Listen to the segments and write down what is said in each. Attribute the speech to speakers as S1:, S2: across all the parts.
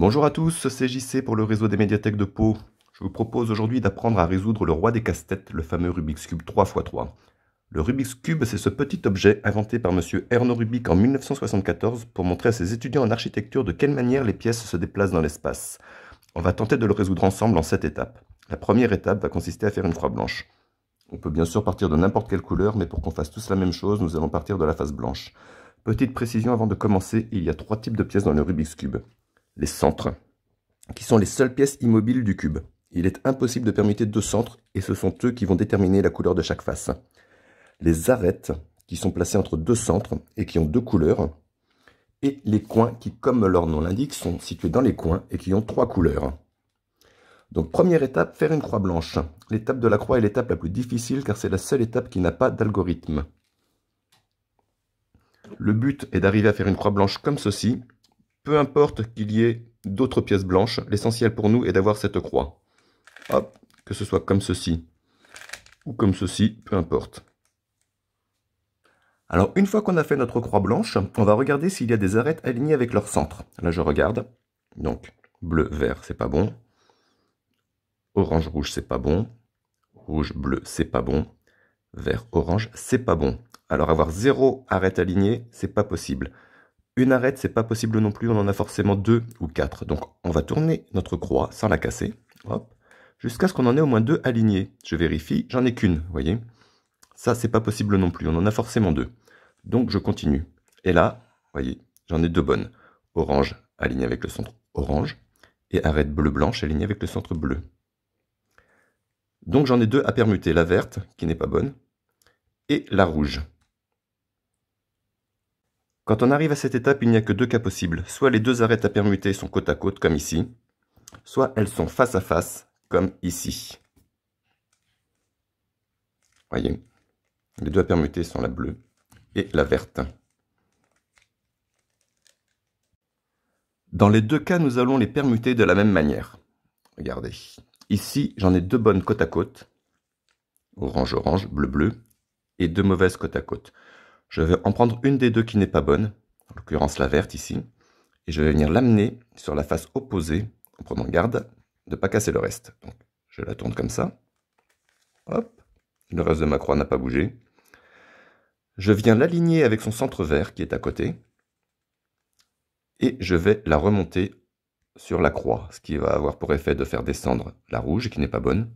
S1: Bonjour à tous, c'est JC pour le réseau des médiathèques de Pau. Je vous propose aujourd'hui d'apprendre à résoudre le roi des casse-têtes, le fameux Rubik's Cube 3x3. Le Rubik's Cube, c'est ce petit objet inventé par M. Erno Rubik en 1974 pour montrer à ses étudiants en architecture de quelle manière les pièces se déplacent dans l'espace. On va tenter de le résoudre ensemble en 7 étapes. La première étape va consister à faire une croix blanche. On peut bien sûr partir de n'importe quelle couleur, mais pour qu'on fasse tous la même chose, nous allons partir de la face blanche. Petite précision avant de commencer, il y a trois types de pièces dans le Rubik's Cube les centres, qui sont les seules pièces immobiles du cube. Il est impossible de permuter deux centres et ce sont eux qui vont déterminer la couleur de chaque face. Les arêtes, qui sont placées entre deux centres et qui ont deux couleurs, et les coins qui, comme leur nom l'indique, sont situés dans les coins et qui ont trois couleurs. Donc première étape, faire une croix blanche. L'étape de la croix est l'étape la plus difficile car c'est la seule étape qui n'a pas d'algorithme. Le but est d'arriver à faire une croix blanche comme ceci, peu importe qu'il y ait d'autres pièces blanches, l'essentiel pour nous est d'avoir cette croix. Hop, que ce soit comme ceci ou comme ceci, peu importe. Alors une fois qu'on a fait notre croix blanche, on va regarder s'il y a des arêtes alignées avec leur centre. Là je regarde, donc bleu, vert c'est pas bon, orange, rouge c'est pas bon, rouge, bleu c'est pas bon, vert, orange c'est pas bon. Alors avoir zéro arête alignée c'est pas possible. Une arête, c'est pas possible non plus, on en a forcément deux ou quatre. Donc on va tourner notre croix sans la casser, jusqu'à ce qu'on en ait au moins deux alignés. Je vérifie, j'en ai qu'une, vous voyez. Ça, c'est pas possible non plus, on en a forcément deux. Donc je continue. Et là, vous voyez, j'en ai deux bonnes. Orange alignée avec le centre orange, et arête bleu-blanche alignée avec le centre bleu. Donc j'en ai deux à permuter, la verte, qui n'est pas bonne, et la rouge. Quand on arrive à cette étape, il n'y a que deux cas possibles. Soit les deux arêtes à permuter sont côte à côte, comme ici, soit elles sont face à face, comme ici. Voyez, les deux à permuter sont la bleue et la verte. Dans les deux cas, nous allons les permuter de la même manière. Regardez. Ici, j'en ai deux bonnes côte à côte. Orange, orange, bleu, bleu. Et deux mauvaises côte à côte. Je vais en prendre une des deux qui n'est pas bonne, en l'occurrence la verte ici, et je vais venir l'amener sur la face opposée, en prenant garde de ne pas casser le reste. Donc, je la tourne comme ça. Hop. Le reste de ma croix n'a pas bougé. Je viens l'aligner avec son centre vert qui est à côté. Et je vais la remonter sur la croix, ce qui va avoir pour effet de faire descendre la rouge qui n'est pas bonne.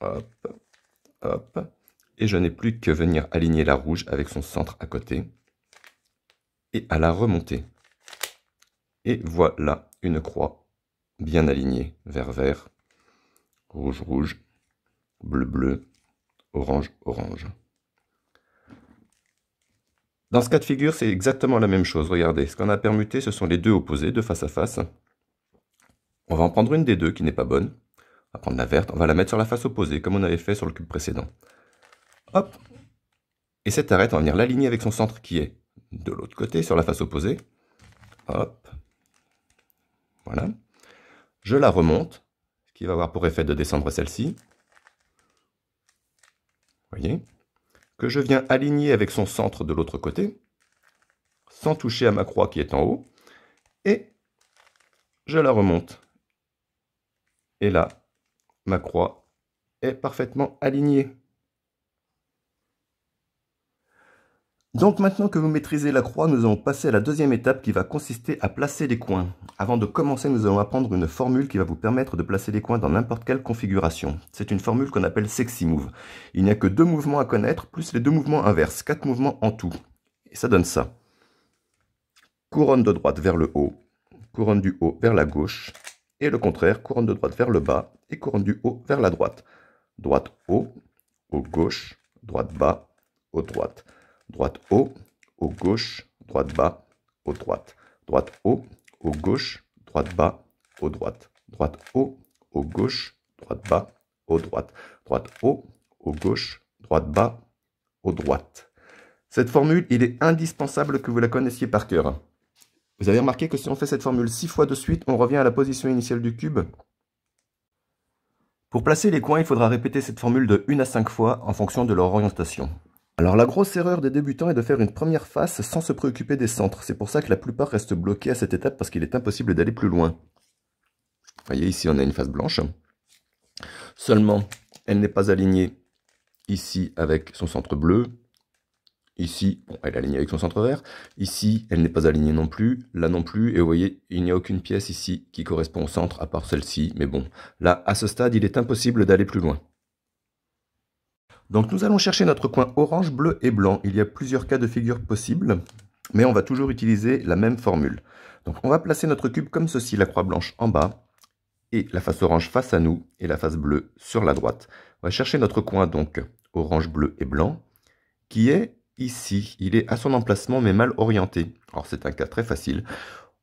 S1: Hop, hop et je n'ai plus que venir aligner la rouge avec son centre à côté et à la remonter. Et voilà une croix bien alignée, vert vert, rouge rouge, bleu bleu, orange orange. Dans ce cas de figure, c'est exactement la même chose. Regardez, ce qu'on a permuté, ce sont les deux opposés, de face à face. On va en prendre une des deux qui n'est pas bonne. On va prendre la verte, on va la mettre sur la face opposée, comme on avait fait sur le cube précédent. Hop Et cette arête, on va venir l'aligner avec son centre qui est de l'autre côté, sur la face opposée. Hop Voilà. Je la remonte, ce qui va avoir pour effet de descendre celle-ci. voyez Que je viens aligner avec son centre de l'autre côté, sans toucher à ma croix qui est en haut. Et je la remonte. Et là, ma croix est parfaitement alignée. Donc maintenant que vous maîtrisez la croix, nous allons passer à la deuxième étape qui va consister à placer les coins. Avant de commencer, nous allons apprendre une formule qui va vous permettre de placer les coins dans n'importe quelle configuration. C'est une formule qu'on appelle sexy move. Il n'y a que deux mouvements à connaître, plus les deux mouvements inverses, quatre mouvements en tout. Et ça donne ça. Couronne de droite vers le haut, couronne du haut vers la gauche, et le contraire, couronne de droite vers le bas et couronne du haut vers la droite. Droite haut, haut gauche, droite bas, haut droite droite haut, haut gauche, droite bas, haut droite, droite haut, haut gauche, droite bas, haut droite, droite haut, haut gauche, droite bas, haut droite, droite haut, haut gauche, droite bas, haut droite. Cette formule, il est indispensable que vous la connaissiez par cœur. Vous avez remarqué que si on fait cette formule six fois de suite, on revient à la position initiale du cube. Pour placer les coins, il faudra répéter cette formule de 1 à 5 fois en fonction de leur orientation. Alors la grosse erreur des débutants est de faire une première face sans se préoccuper des centres. C'est pour ça que la plupart restent bloqués à cette étape parce qu'il est impossible d'aller plus loin. Vous voyez ici on a une face blanche. Seulement, elle n'est pas alignée ici avec son centre bleu. Ici, bon, elle est alignée avec son centre vert. Ici, elle n'est pas alignée non plus. Là non plus. Et vous voyez, il n'y a aucune pièce ici qui correspond au centre à part celle-ci. Mais bon, là, à ce stade, il est impossible d'aller plus loin. Donc nous allons chercher notre coin orange, bleu et blanc. Il y a plusieurs cas de figure possibles, mais on va toujours utiliser la même formule. Donc on va placer notre cube comme ceci, la croix blanche en bas, et la face orange face à nous, et la face bleue sur la droite. On va chercher notre coin donc orange, bleu et blanc, qui est ici. Il est à son emplacement mais mal orienté. Alors c'est un cas très facile.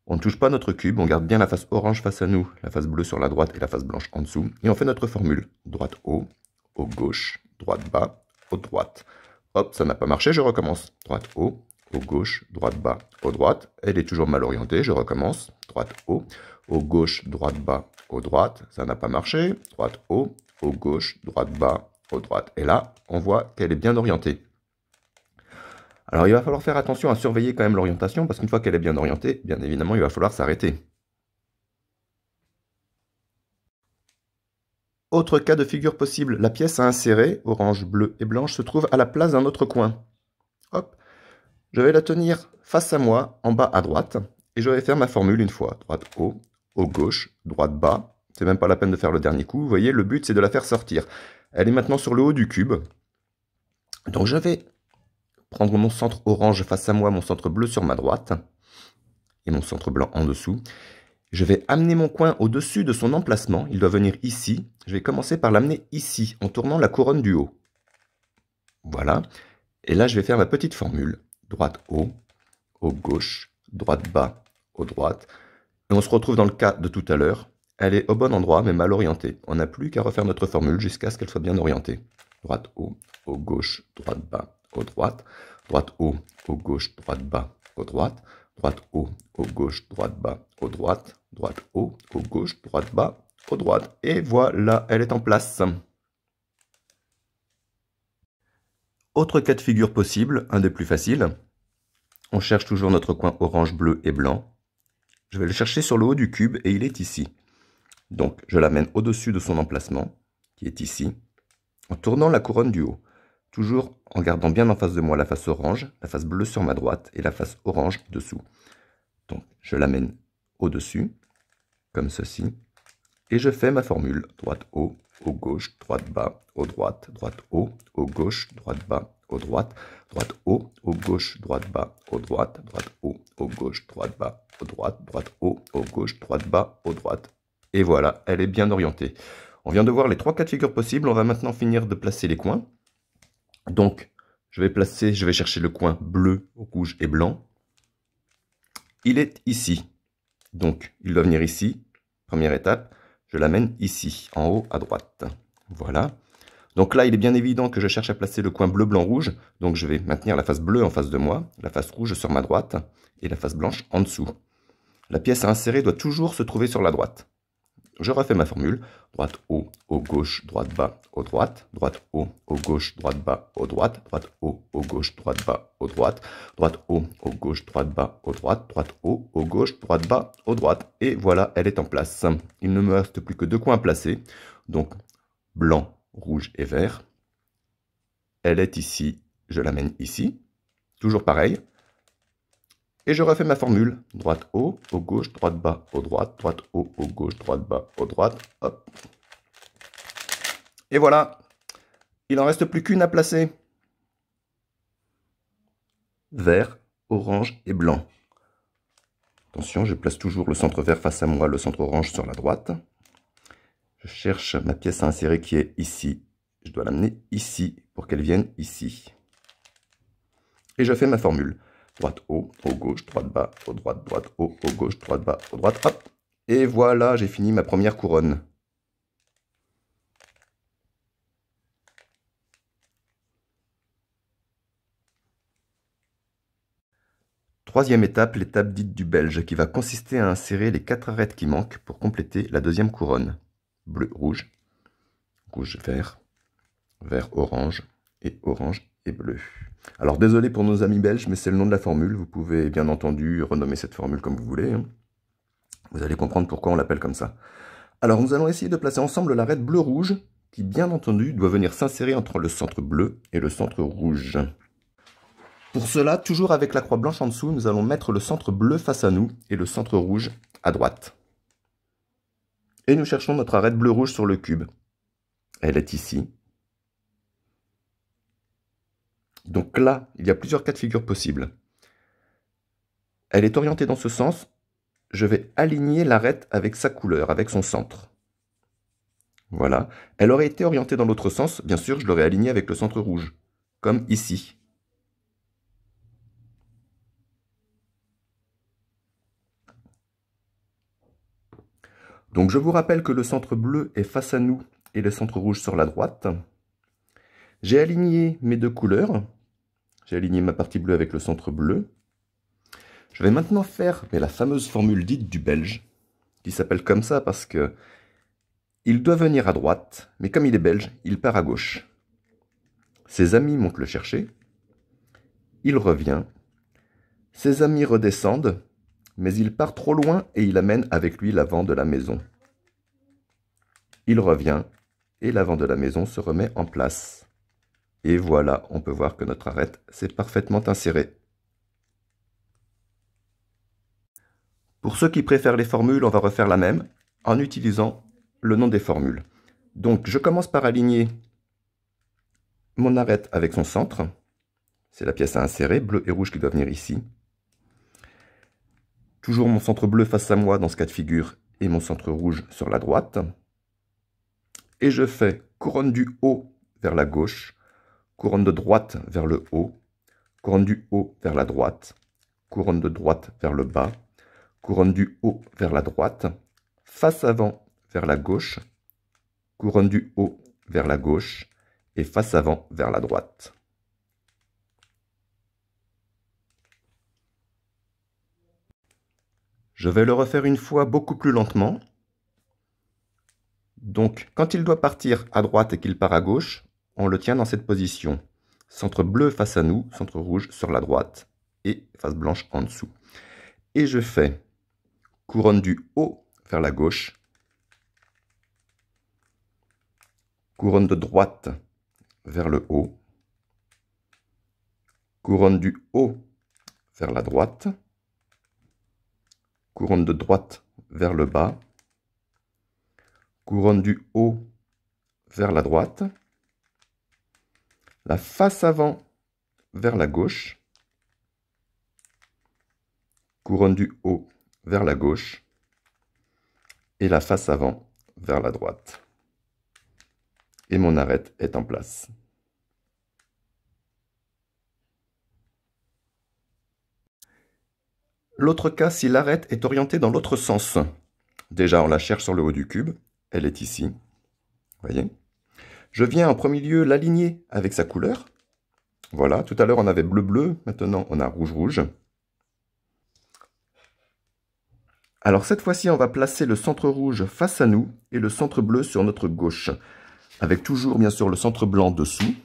S1: On ne touche pas notre cube, on garde bien la face orange face à nous, la face bleue sur la droite et la face blanche en dessous, et on fait notre formule. Droite haut, haut gauche, droite bas, au droite. Hop, ça n'a pas marché, je recommence. Droite haut, au gauche, droite bas, au droite. Elle est toujours mal orientée, je recommence. Droite haut, au gauche, droite bas, au droite. Ça n'a pas marché. Droite haut, au gauche, droite bas, au droite. Et là, on voit qu'elle est bien orientée. Alors il va falloir faire attention à surveiller quand même l'orientation, parce qu'une fois qu'elle est bien orientée, bien évidemment, il va falloir s'arrêter. Autre cas de figure possible, la pièce à insérer, orange, bleu et blanche, se trouve à la place d'un autre coin. Hop, je vais la tenir face à moi, en bas à droite, et je vais faire ma formule une fois. Droite haut, haut gauche, droite bas. C'est même pas la peine de faire le dernier coup, vous voyez, le but c'est de la faire sortir. Elle est maintenant sur le haut du cube. Donc je vais prendre mon centre orange face à moi, mon centre bleu sur ma droite, et mon centre blanc en dessous. Je vais amener mon coin au-dessus de son emplacement. Il doit venir ici. Je vais commencer par l'amener ici, en tournant la couronne du haut. Voilà. Et là, je vais faire ma petite formule. Droite haut, haut gauche, droite bas, haut droite. Et on se retrouve dans le cas de tout à l'heure. Elle est au bon endroit, mais mal orientée. On n'a plus qu'à refaire notre formule jusqu'à ce qu'elle soit bien orientée. Droite haut, haut gauche, droite bas, haut droite. Droite haut, haut gauche, droite bas, haut droite droite haut, haut gauche, droite bas, haut droite, droite haut, haut gauche, droite bas, haut droite. Et voilà, elle est en place. Autre cas de figure possible, un des plus faciles. On cherche toujours notre coin orange, bleu et blanc. Je vais le chercher sur le haut du cube et il est ici. Donc je l'amène au-dessus de son emplacement, qui est ici, en tournant la couronne du haut toujours en gardant bien en face de moi la face orange, la face bleue sur ma droite et la face orange dessous. Donc je l'amène au-dessus, comme ceci, et je fais ma formule droite haut, haut gauche, droite bas, haut droite, droite haut, haut gauche, droite bas, haut droite, droite haut, haut gauche, droite bas, haut droite, droite haut, haut gauche, droite bas, haut droite, droite haut, haut gauche, droite bas, haut droite. Et voilà, elle est bien orientée. On vient de voir les trois cas de figure possibles, on va maintenant finir de placer les coins. Donc, je vais placer, je vais chercher le coin bleu, rouge et blanc. Il est ici. Donc, il doit venir ici. Première étape, je l'amène ici, en haut à droite. Voilà. Donc là, il est bien évident que je cherche à placer le coin bleu, blanc, rouge. Donc je vais maintenir la face bleue en face de moi, la face rouge sur ma droite et la face blanche en dessous. La pièce à insérer doit toujours se trouver sur la droite. Je refais ma formule. Droite haut, haut gauche, droite bas, haut droite. Droite haut, haut gauche, droite bas, haut droite. Droite haut, haut gauche, droite bas, haut droite. Droite haut, haut gauche, droite bas, haut droite. Droite haut, haut gauche, droite bas, haut droite. Et voilà, elle est en place. Il ne me reste plus que deux coins à placer. Donc, blanc, rouge et vert. Elle est ici. Je l'amène ici. Toujours pareil. Et je refais ma formule. Droite haut, au gauche, droite bas, haut, droite, droite haut, haut, gauche, droite bas, au droite. Et voilà. Il n'en reste plus qu'une à placer. Vert, orange et blanc. Attention, je place toujours le centre vert face à moi, le centre orange sur la droite. Je cherche ma pièce à insérer qui est ici. Je dois l'amener ici pour qu'elle vienne ici. Et je fais ma formule droite haut, haut gauche, droite bas, haut droite, droite haut, haut gauche, droite bas, haut droite, hop. Et voilà, j'ai fini ma première couronne. Troisième étape, l'étape dite du belge, qui va consister à insérer les quatre arêtes qui manquent pour compléter la deuxième couronne. Bleu, rouge, rouge, vert, vert, orange et orange, bleu. Alors désolé pour nos amis belges, mais c'est le nom de la formule. Vous pouvez bien entendu renommer cette formule comme vous voulez. Hein. Vous allez comprendre pourquoi on l'appelle comme ça. Alors nous allons essayer de placer ensemble l'arête bleu-rouge, qui bien entendu doit venir s'insérer entre le centre bleu et le centre rouge. Pour cela, toujours avec la croix blanche en dessous, nous allons mettre le centre bleu face à nous et le centre rouge à droite. Et nous cherchons notre arête bleu-rouge sur le cube. Elle est ici, Donc là, il y a plusieurs cas de figure possibles. Elle est orientée dans ce sens, je vais aligner l'arête avec sa couleur, avec son centre. Voilà. Elle aurait été orientée dans l'autre sens, bien sûr, je l'aurais alignée avec le centre rouge, comme ici. Donc je vous rappelle que le centre bleu est face à nous et le centre rouge sur la droite. J'ai aligné mes deux couleurs, j'ai aligné ma partie bleue avec le centre bleu. Je vais maintenant faire la fameuse formule dite du belge, qui s'appelle comme ça parce que il doit venir à droite, mais comme il est belge, il part à gauche. Ses amis montent le chercher, il revient, ses amis redescendent, mais il part trop loin et il amène avec lui l'avant de la maison. Il revient, et l'avant de la maison se remet en place. Et voilà, on peut voir que notre arête s'est parfaitement insérée. Pour ceux qui préfèrent les formules, on va refaire la même en utilisant le nom des formules. Donc je commence par aligner mon arête avec son centre. C'est la pièce à insérer, bleu et rouge qui doit venir ici. Toujours mon centre bleu face à moi dans ce cas de figure et mon centre rouge sur la droite. Et je fais couronne du haut vers la gauche couronne de droite vers le haut, couronne du haut vers la droite, couronne de droite vers le bas, couronne du haut vers la droite, face avant vers la gauche, couronne du haut vers la gauche et face avant vers la droite. Je vais le refaire une fois beaucoup plus lentement. Donc, quand il doit partir à droite et qu'il part à gauche, on le tient dans cette position. Centre bleu face à nous, centre rouge sur la droite et face blanche en dessous. Et je fais couronne du haut vers la gauche, couronne de droite vers le haut, couronne du haut vers la droite, couronne de droite vers le bas, couronne du haut vers la droite, la face avant vers la gauche, couronne du haut vers la gauche et la face avant vers la droite. Et mon arête est en place. L'autre cas si l'arête est orientée dans l'autre sens. Déjà, on la cherche sur le haut du cube. Elle est ici. Voyez je viens en premier lieu l'aligner avec sa couleur. Voilà, tout à l'heure on avait bleu-bleu, maintenant on a rouge-rouge. Alors cette fois-ci, on va placer le centre rouge face à nous et le centre bleu sur notre gauche, avec toujours bien sûr le centre blanc dessous.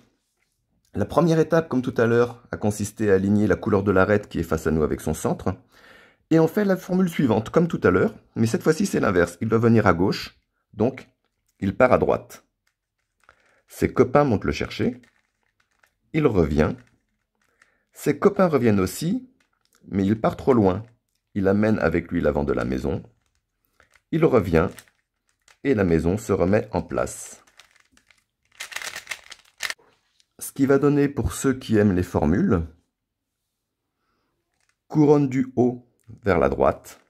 S1: La première étape, comme tout à l'heure, a consisté à aligner la couleur de l'arête qui est face à nous avec son centre. Et on fait la formule suivante, comme tout à l'heure, mais cette fois-ci c'est l'inverse. Il doit venir à gauche, donc il part à droite. Ses copains montent le chercher. Il revient. Ses copains reviennent aussi, mais il part trop loin. Il amène avec lui l'avant de la maison. Il revient et la maison se remet en place. Ce qui va donner pour ceux qui aiment les formules, couronne du haut vers la droite,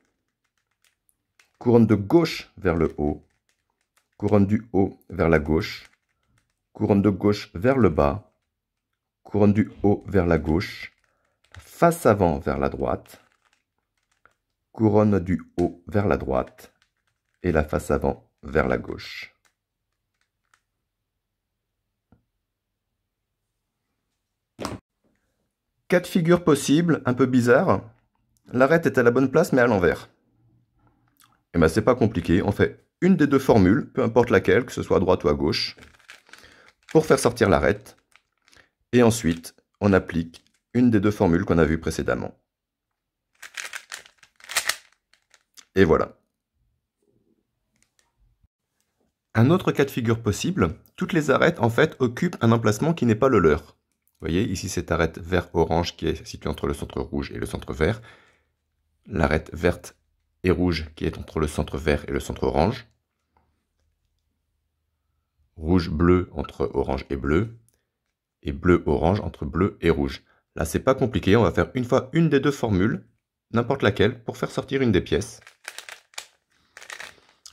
S1: couronne de gauche vers le haut, couronne du haut vers la gauche, couronne de gauche vers le bas, couronne du haut vers la gauche, face avant vers la droite, couronne du haut vers la droite et la face avant vers la gauche. Quatre figures possibles, un peu bizarres. L'arête est à la bonne place mais à l'envers. Et eh bien, c'est pas compliqué, on fait une des deux formules, peu importe laquelle, que ce soit à droite ou à gauche, pour faire sortir l'arête. Et ensuite, on applique une des deux formules qu'on a vues précédemment. Et voilà. Un autre cas de figure possible, toutes les arêtes en fait occupent un emplacement qui n'est pas le leur. Vous voyez, ici cette arête vert-orange qui est située entre le centre rouge et le centre vert. L'arête verte et rouge qui est entre le centre vert et le centre orange rouge-bleu entre orange et bleu, et bleu-orange entre bleu et rouge. Là, c'est pas compliqué, on va faire une fois une des deux formules, n'importe laquelle, pour faire sortir une des pièces,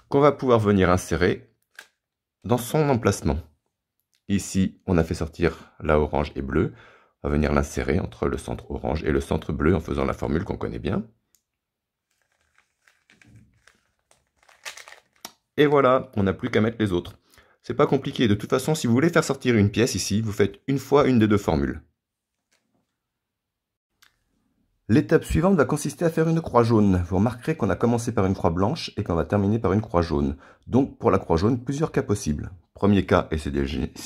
S1: qu'on va pouvoir venir insérer dans son emplacement. Ici, on a fait sortir la orange et bleu, on va venir l'insérer entre le centre orange et le centre bleu en faisant la formule qu'on connaît bien. Et voilà, on n'a plus qu'à mettre les autres. C'est pas compliqué, de toute façon, si vous voulez faire sortir une pièce ici, vous faites une fois une des deux formules. L'étape suivante va consister à faire une croix jaune. Vous remarquerez qu'on a commencé par une croix blanche et qu'on va terminer par une croix jaune. Donc pour la croix jaune, plusieurs cas possibles. Premier cas, et c'est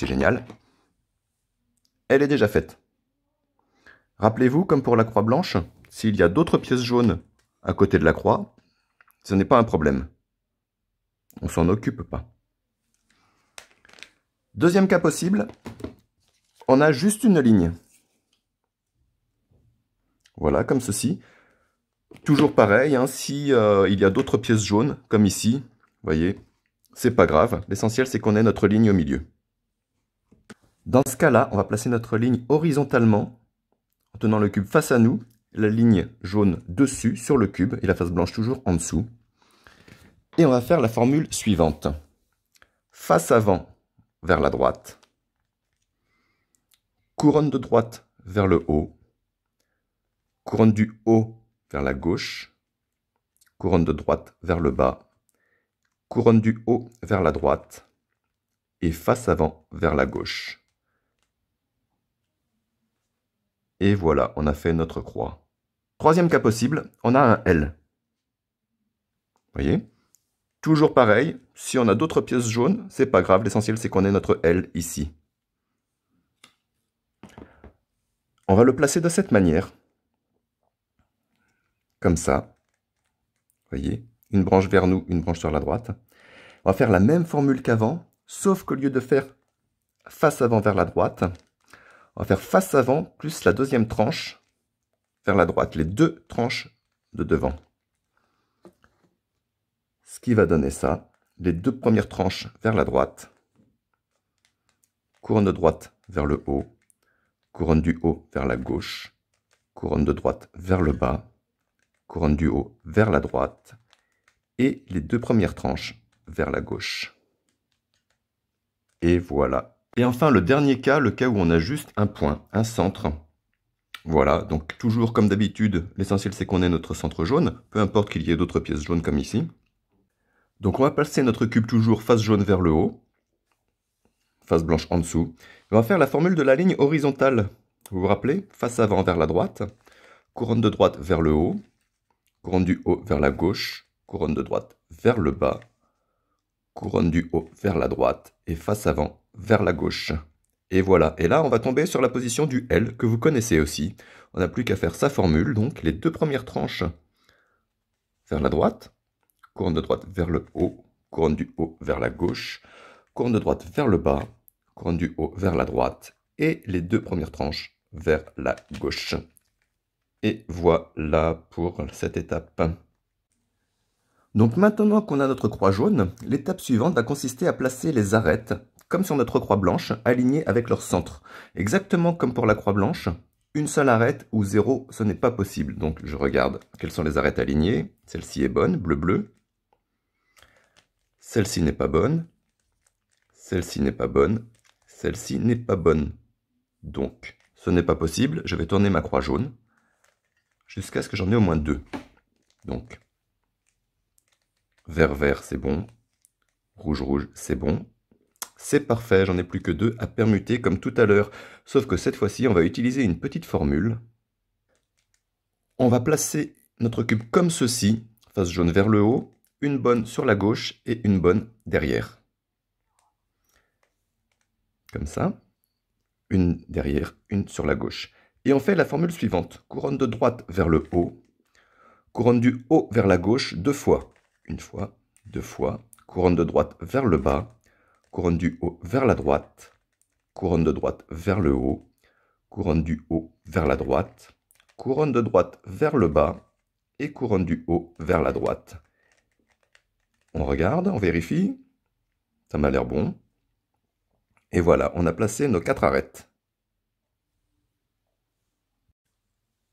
S1: génial, elle est déjà faite. Rappelez-vous, comme pour la croix blanche, s'il y a d'autres pièces jaunes à côté de la croix, ce n'est pas un problème. On s'en occupe pas. Deuxième cas possible, on a juste une ligne. Voilà, comme ceci. Toujours pareil, hein, si euh, il y a d'autres pièces jaunes, comme ici, vous voyez, c'est pas grave. L'essentiel, c'est qu'on ait notre ligne au milieu. Dans ce cas-là, on va placer notre ligne horizontalement, en tenant le cube face à nous, la ligne jaune dessus, sur le cube, et la face blanche toujours en dessous. Et on va faire la formule suivante. Face avant vers la droite, couronne de droite vers le haut, couronne du haut vers la gauche, couronne de droite vers le bas, couronne du haut vers la droite et face avant vers la gauche. Et voilà, on a fait notre croix. Troisième cas possible, on a un L. voyez Toujours pareil, si on a d'autres pièces jaunes, c'est pas grave, l'essentiel c'est qu'on ait notre L ici. On va le placer de cette manière. Comme ça. Vous voyez Une branche vers nous, une branche sur la droite. On va faire la même formule qu'avant, sauf qu'au lieu de faire face avant vers la droite, on va faire face avant plus la deuxième tranche vers la droite, les deux tranches de devant. Ce qui va donner ça, les deux premières tranches vers la droite, couronne de droite vers le haut, couronne du haut vers la gauche, couronne de droite vers le bas, couronne du haut vers la droite, et les deux premières tranches vers la gauche. Et voilà. Et enfin, le dernier cas, le cas où on a juste un point, un centre. Voilà, donc toujours comme d'habitude, l'essentiel c'est qu'on ait notre centre jaune, peu importe qu'il y ait d'autres pièces jaunes comme ici. Donc on va placer notre cube toujours face jaune vers le haut, face blanche en dessous. on va faire la formule de la ligne horizontale. Vous vous rappelez Face avant vers la droite, couronne de droite vers le haut, couronne du haut vers la gauche, couronne de droite vers le bas, couronne du haut vers la droite et face avant vers la gauche. Et voilà, et là on va tomber sur la position du L que vous connaissez aussi. On n'a plus qu'à faire sa formule, donc les deux premières tranches vers la droite, couronne de droite vers le haut, couronne du haut vers la gauche, couronne de droite vers le bas, couronne du haut vers la droite, et les deux premières tranches vers la gauche. Et voilà pour cette étape. Donc maintenant qu'on a notre croix jaune, l'étape suivante va consister à placer les arêtes, comme sur notre croix blanche, alignées avec leur centre. Exactement comme pour la croix blanche, une seule arête ou zéro, ce n'est pas possible. Donc je regarde quelles sont les arêtes alignées. Celle-ci est bonne, bleu-bleu. Celle-ci n'est pas bonne. Celle-ci n'est pas bonne. Celle-ci n'est pas bonne. Donc, ce n'est pas possible. Je vais tourner ma croix jaune jusqu'à ce que j'en ai au moins deux. Donc, vert, vert, c'est bon. Rouge, rouge, c'est bon. C'est parfait, j'en ai plus que deux à permuter comme tout à l'heure. Sauf que cette fois-ci, on va utiliser une petite formule. On va placer notre cube comme ceci, face jaune vers le haut, une bonne sur la gauche et une bonne derrière. Comme ça, une derrière, une sur la gauche. Et on fait la formule suivante, couronne de droite vers le haut, couronne du haut vers la gauche deux fois, une fois, deux fois, couronne de droite vers le bas, couronne du haut vers la droite, couronne de droite vers le haut, couronne du haut vers la droite, couronne de droite vers le bas et couronne du haut vers la droite. On regarde, on vérifie. Ça m'a l'air bon. Et voilà, on a placé nos quatre arêtes.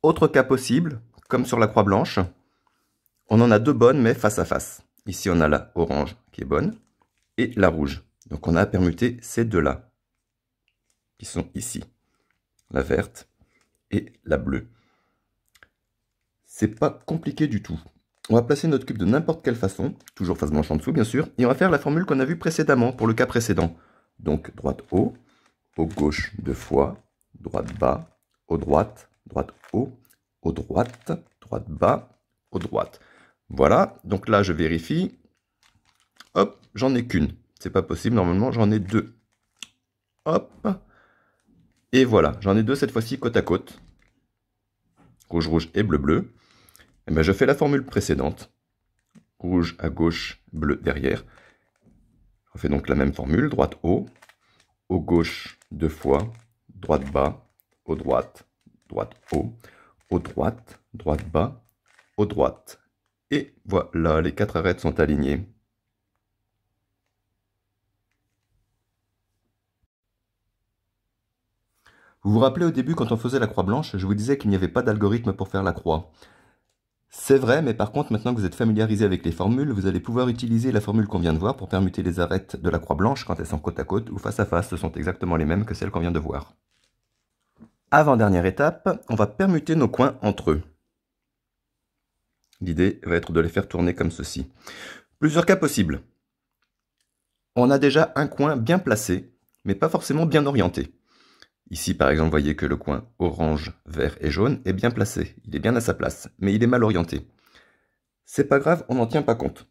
S1: Autre cas possible, comme sur la croix blanche, on en a deux bonnes mais face à face. Ici on a la orange qui est bonne et la rouge. Donc on a permuté ces deux-là, qui sont ici. La verte et la bleue. C'est pas compliqué du tout. On va placer notre cube de n'importe quelle façon, toujours face blanche en dessous bien sûr, et on va faire la formule qu'on a vue précédemment pour le cas précédent. Donc droite haut, haut gauche deux fois, droite bas, haut droite, droite haut, haut droite, droite bas, haut droite. Voilà, donc là je vérifie. Hop, j'en ai qu'une. C'est pas possible, normalement j'en ai deux. Hop. Et voilà, j'en ai deux cette fois-ci côte à côte. Rouge, rouge et bleu, bleu. Eh ben, je fais la formule précédente. Rouge à gauche, bleu derrière. On fait donc la même formule, droite haut, haut gauche deux fois, droite bas, haut droite, droite haut, haut droite, droite bas, haut droite. Et voilà, les quatre arêtes sont alignées. Vous vous rappelez au début quand on faisait la croix blanche, je vous disais qu'il n'y avait pas d'algorithme pour faire la croix. C'est vrai, mais par contre, maintenant que vous êtes familiarisé avec les formules, vous allez pouvoir utiliser la formule qu'on vient de voir pour permuter les arêtes de la croix blanche quand elles sont côte à côte ou face à face. Ce sont exactement les mêmes que celles qu'on vient de voir. Avant-dernière étape, on va permuter nos coins entre eux. L'idée va être de les faire tourner comme ceci. Plusieurs cas possibles. On a déjà un coin bien placé, mais pas forcément bien orienté. Ici, par exemple, vous voyez que le coin orange, vert et jaune est bien placé. Il est bien à sa place, mais il est mal orienté. C'est pas grave, on n'en tient pas compte.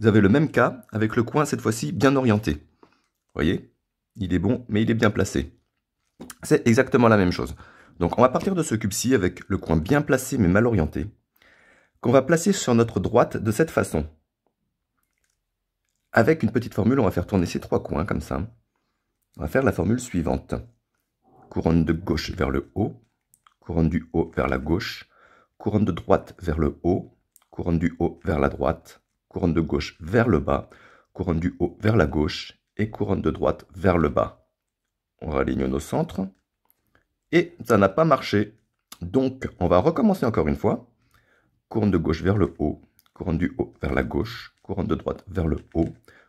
S1: Vous avez le même cas avec le coin, cette fois-ci, bien orienté. Vous voyez Il est bon, mais il est bien placé. C'est exactement la même chose. Donc, on va partir de ce cube-ci avec le coin bien placé, mais mal orienté, qu'on va placer sur notre droite de cette façon. Avec une petite formule, on va faire tourner ces trois coins, comme ça. On va faire la formule suivante couronne de gauche vers le haut, couronne du haut vers la gauche, couronne de droite vers le haut, couronne du haut vers la droite, couronne de gauche vers le bas, couronne du haut vers la gauche et couronne de droite vers le bas. On raligne nos centres. Et ça n'a pas marché. Donc, on va recommencer encore une fois. Couronne de gauche vers le haut, couronne du haut vers la gauche, couronne de droite vers le haut,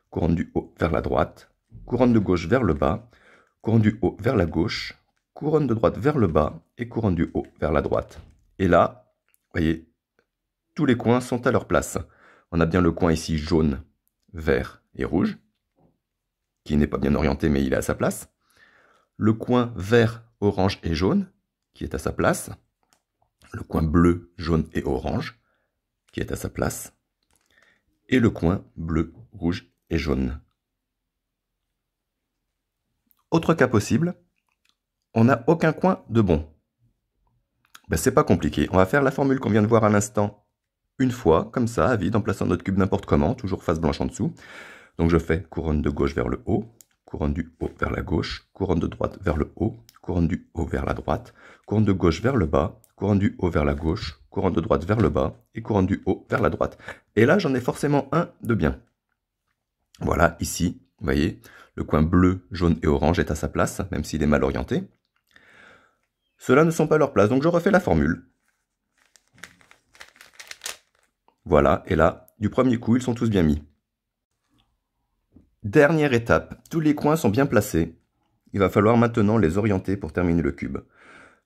S1: couronne du haut vers la droite, couronne de gauche vers le bas, couronne du haut vers la gauche, couronne de droite vers le bas et couronne du haut vers la droite. Et là, voyez, tous les coins sont à leur place. On a bien le coin ici jaune, vert et rouge, qui n'est pas bien orienté mais il est à sa place. Le coin vert, orange et jaune, qui est à sa place. Le coin bleu, jaune et orange, qui est à sa place. Et le coin bleu, rouge et jaune. Autre cas possible, on n'a aucun coin de bon. Ce ben, c'est pas compliqué. On va faire la formule qu'on vient de voir à l'instant une fois, comme ça, à vide, en plaçant notre cube n'importe comment, toujours face blanche en dessous. Donc je fais couronne de gauche vers le haut, couronne du haut vers la gauche, couronne de droite vers le haut, couronne du haut vers la droite, couronne de gauche vers le bas, couronne du haut vers la gauche, couronne de droite vers le bas et couronne du haut vers la droite. Et là, j'en ai forcément un de bien. Voilà, ici, vous voyez, le coin bleu, jaune et orange est à sa place, même s'il est mal orienté. Ceux-là ne sont pas à leur place, donc je refais la formule. Voilà, et là, du premier coup, ils sont tous bien mis. Dernière étape, tous les coins sont bien placés. Il va falloir maintenant les orienter pour terminer le cube.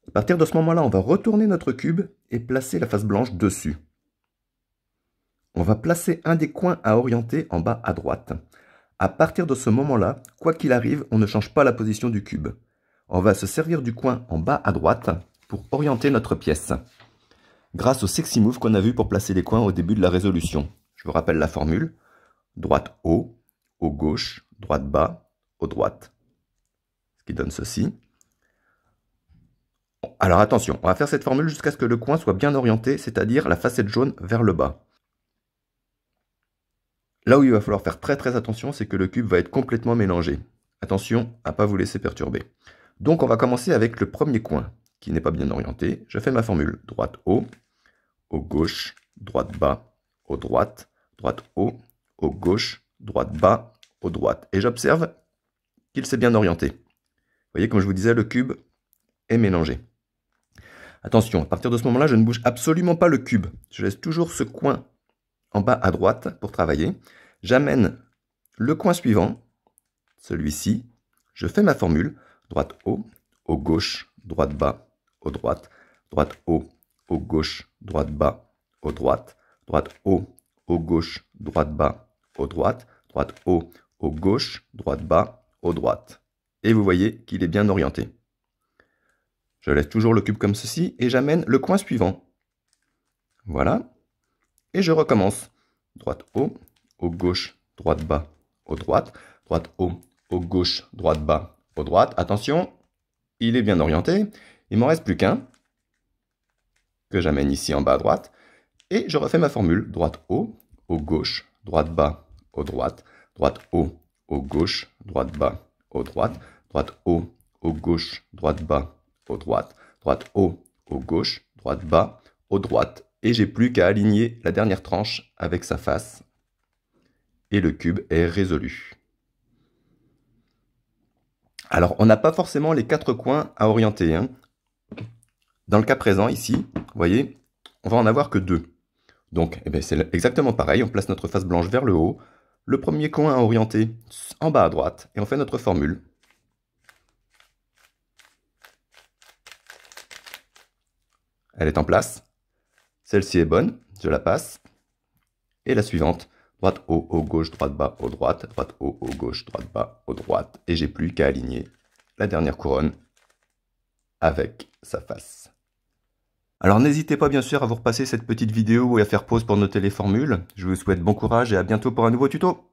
S1: À partir de ce moment-là, on va retourner notre cube et placer la face blanche dessus. On va placer un des coins à orienter en bas à droite. À partir de ce moment-là, quoi qu'il arrive, on ne change pas la position du cube. On va se servir du coin en bas à droite pour orienter notre pièce. Grâce au sexy move qu'on a vu pour placer les coins au début de la résolution. Je vous rappelle la formule. Droite haut, haut gauche, droite bas, haut droite. Ce qui donne ceci. Alors attention, on va faire cette formule jusqu'à ce que le coin soit bien orienté, c'est-à-dire la facette jaune vers le bas. Là où il va falloir faire très très attention, c'est que le cube va être complètement mélangé. Attention à ne pas vous laisser perturber. Donc on va commencer avec le premier coin, qui n'est pas bien orienté. Je fais ma formule. Droite haut, haut gauche, droite bas, haut droite, droite haut, haut gauche, droite bas, haut droite. Et j'observe qu'il s'est bien orienté. Vous voyez, comme je vous disais, le cube est mélangé. Attention, à partir de ce moment-là, je ne bouge absolument pas le cube. Je laisse toujours ce coin en bas à droite pour travailler. J'amène le coin suivant, celui-ci. Je fais ma formule droite haut, haut gauche, droite bas, haut droite, droite haut, haut gauche, droite bas, haut droite, droite haut, haut gauche, droite bas, haut droite, droite haut, haut gauche, droite bas, haut droite. Et vous voyez qu'il est bien orienté. Je laisse toujours le cube comme ceci et j'amène le coin suivant. Voilà. Et je recommence. Droite haut, haut gauche, droite bas, haut droite, droite haut, haut gauche, droite bas, droite, Attention, il est bien orienté. Il m'en reste plus qu'un que j'amène ici en bas à droite. Et je refais ma formule. Droite haut, au gauche, droite bas, au droite, droite haut, au gauche, droite bas, au droite, droite haut, au gauche, droite bas, au droite, droite haut, au gauche, droite bas, au droite. Et j'ai plus qu'à aligner la dernière tranche avec sa face. Et le cube est résolu. Alors, on n'a pas forcément les quatre coins à orienter. Hein. Dans le cas présent, ici, vous voyez, on va en avoir que deux. Donc, eh ben, c'est exactement pareil. On place notre face blanche vers le haut. Le premier coin à orienter en bas à droite. Et on fait notre formule. Elle est en place. Celle-ci est bonne. Je la passe. Et la suivante. Droite, haut, haut, gauche, droite, bas, haut, droite. Droite, haut, haut, gauche, droite, bas, haut, droite. Et j'ai plus qu'à aligner la dernière couronne avec sa face. Alors n'hésitez pas bien sûr à vous repasser cette petite vidéo et à faire pause pour noter les formules. Je vous souhaite bon courage et à bientôt pour un nouveau tuto